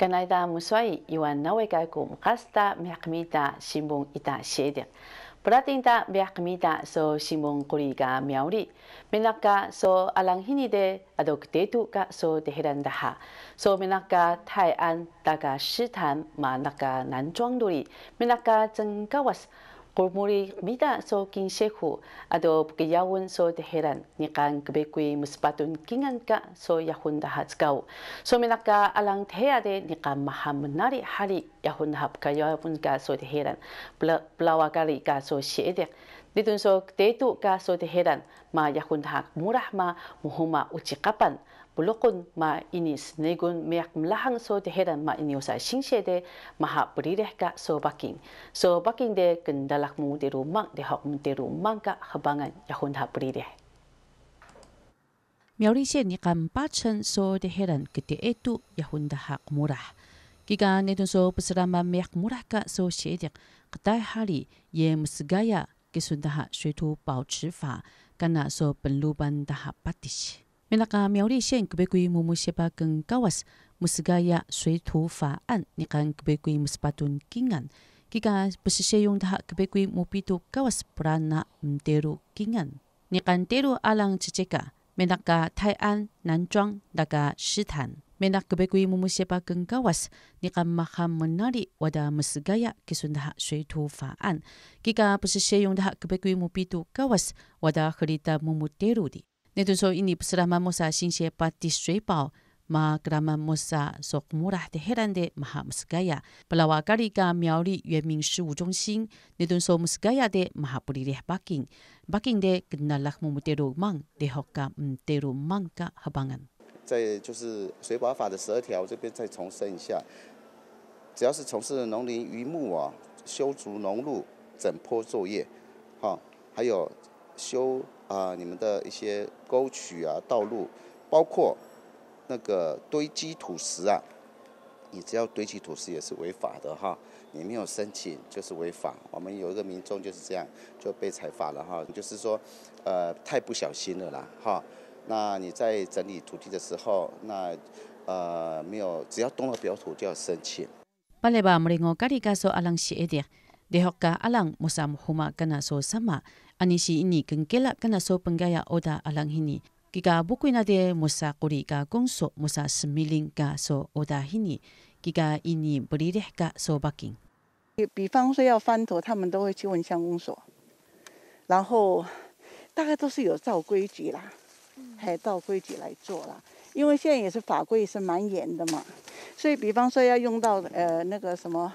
كنايدا مسوي يوان نويكاكو مقاستا ميقميتا شيمبون إتا شيدر براتينتا ميقميتا سو شيمبون قريغا ميوري منكا سو ألانهيني دي أدوك ديتو كا سو دهيران دها سو منكا تاي أن داكا شيطان ما نكا نانجوان دوري منكا زنكاوس Kurmuri mida so king shehu ado puki yawun so teheran heran ni kan kebe muspatun kingan ka so yahun dahat kau so menaka alang te ade ni kan maham menari hari yahun dahap ka yawun ka so teheran heran kali ka so shede ditun so tu ka so teheran ma yahun hak murah ma muhuma uci kapan bulukun ma ini negun meyak melahang so teheran ma ini usai singse de maha berireh ka so baking. So baking de kendalak mu de rumang de hok mu de rumang ka habangan yahun ha berireh. Miauri se ni pachan so teheran kete etu yahun da hak murah. Kika netun so peserama meyak murah ka so sedek ketai hari ye musgaya hak shuitu bau chifa karena so penluban dah patish. Minaka Miaoli Shen Kebekui Geng Kawas Musgaya Suitu Faan Nikan Kebekui Muspatun Kingan Kika Pesishe Pesiseyung Tahak Kebekui Mupitu Kawas Prana Mteru Kingan Nikan Deru Alang Ceceka Minaka Tai'an Nanjuang Daga Shitan Menak Kebekui Geng Kawas Nikan Maham Menari Wada Musgaya Kisundahak Suitu Faan Kika Pesishe Pesiseyung Tahak Kebekui Mupitu Kawas Wada Herita Mumuteru Di 内敦说：“印尼普拉玛摩萨新设八地水保，马克拉马摩萨索姆拉特赫兰德马哈姆斯加亚布拉瓦卡里加庙里原民事务中心，内敦说姆斯加亚的马哈布里拉巴金，巴金的跟那拉姆穆特罗芒，联合姆特罗芒噶哈邦安。”在就是水保法的十二条，这边再重申一下，只要是从事农林渔牧啊，修筑农路、整坡作业，哈，还有。修啊，你们的一些沟渠啊、道路，包括那个堆积土石啊，你只要堆积土石也是违法的哈，你没有申请就是违法。我们有一个民众就是这样就被采罚了哈，就是说呃太不小心了啦哈。那你在整理土地的时候，那呃没有，只要动了表土就要申请。把那把木林我家里家说阿能写一点。对，阿跟什么，阿尼是印尼跟吉拉跟加亚 o d 阿拉们，尼，里公斯米林尼，印尼里巴金。比方说要翻舵，他们都会去问乡公所，然后大概都是有照规矩啦，还照规矩来做啦。因为现在也是法规是蛮严的嘛，所以比方说要用到呃那个什么。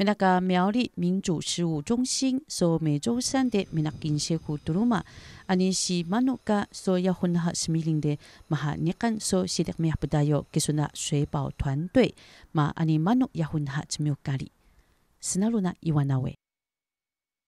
米纳加苗栗民主事务中心说，每周三的米纳金水库独鲁玛，阿尼是马努加所要分下是米林的，马哈热干所写的米亚布达哟，计算那水保团队，马阿尼马努亚分下是没有咖哩，是那路那伊万纳喂。